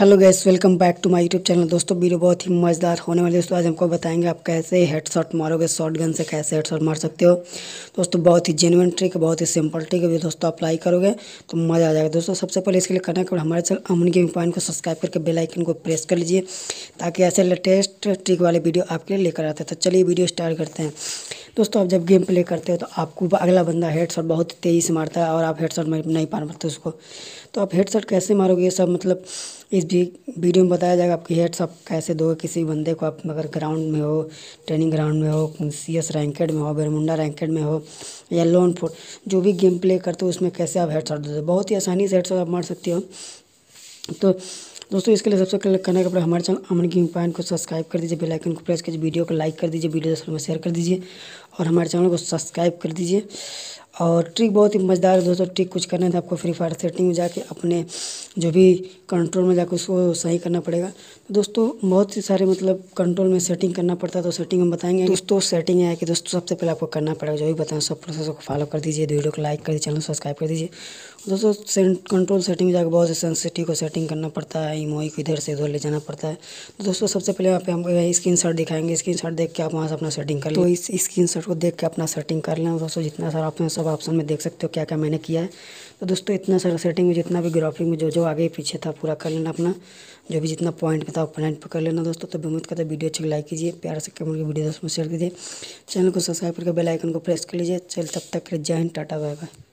hello guys welcome back to my YouTube channel दोस्तों video बहुत ही मज़ेदार होने वाली दोस्तों आज हमको बताएंगे आप कैसे हेडशॉट मारोगे शॉट गन से कैसे हेडशॉट मार सकते हो दोस्तों बहुत ही जेनुअन ट्रिक बहुत ही सिंपल ट्रिक है दोस्तों अप्लाई करोगे तो मज़ा आ जाएगा दोस्तों सबसे पहले इसके लिए करना है हमारे चैनल अमन गेम पॉइंट को सब्सक्राइब करके बेलाइकन को प्रेस कर लीजिए ताकि ऐसे लेटेस्ट ट्रिक वाले वीडियो आपके लिए लेकर आते हैं तो चलिए वीडियो स्टार्ट करते हैं दोस्तों आप जब गेम प्ले करते हो तो आपको अगला बंदा हेडशॉट बहुत तेज़ी से मारता है और आप हेडशॉट मार नहीं पार पाते उसको तो आप हेडशॉट कैसे मारोगे ये सब मतलब इस भी वीडियो में बताया जाएगा आपकी हेडशॉट कैसे दोगे किसी बंदे को आप अगर ग्राउंड में हो ट्रेनिंग ग्राउंड में हो सी एस रैंकेड में हो बेरमुंडा रैंकेड में हो या लोन फोर्ट जो भी गेम प्ले करते हो उसमें कैसे आप हेडशॉट दो बहुत ही आसानी से हेडशॉट आप मार सकते हो तो दोस्तों इसके लिए सबसे पहले करने कपड़ा हमारे चैनल अमन गिंग पॉइंट को सब्सक्राइब कर दीजिए बेल आइकन को प्रेस कीजिए वीडियो को लाइक कर दीजिए वीडियो दोस्तों में शेयर कर दीजिए और हमारे चैनल को सब्सक्राइब कर दीजिए और ट्रिक बहुत ही मज़ेदार है दोस्तों ट्रिक कुछ करना है तो आपको फ्री फायर सेटिंग में जाके अपने जो भी कंट्रोल में जाके उसको सही करना पड़ेगा दोस्तों बहुत ही सारे मतलब कंट्रोल में सेटिंग करना पड़ता है तो सेटिंग हम बताएंगे दोस्तों सेटिंग है कि दोस्तों सबसे पहले आपको करना पड़ेगा जो भी बताएं सब प्रोसेस को फॉलो कर दीजिए वीडियो को लाइक कर दीजिए चैनल सब्सक्राइब कर दीजिए दोस्तों कंट्रोल सेटिंग में जाकर बहुत से सेंसिटिव को सेटिंग करना पड़ता है मोई को इधर से उधर ले जाना पड़ता है तो दोस्तों सबसे पहले यहाँ पे हम स्क्रीन शॉट दिखाएंगे स्क्रीन शॉट देख के आप वहाँ से अपना सेटिंग कर तो इस स्क्रीन शॉट को देख के अपना सेटिंग कर लें दोस्तों जितना सारा आपने सब सब ऑप्शन में देख सकते हो क्या क्या मैंने किया है तो दोस्तों इतना सारा सेटिंग में जितना भी ग्राफिक में जो जो आगे पीछे था पूरा कर लेना अपना जो भी जितना पॉइंट था पॉइंट पर कर लेना दोस्तों तो उम्मीद करते वीडियो अच्छी लाइक कीजिए प्यार से कमेंट की वीडियो दोस्तों शेयर कीजिए चैनल को सब्सक्राइब करके बेलाइकन को प्रेस कर लीजिए चल तब तक जय हिंद टाटा बाय बाय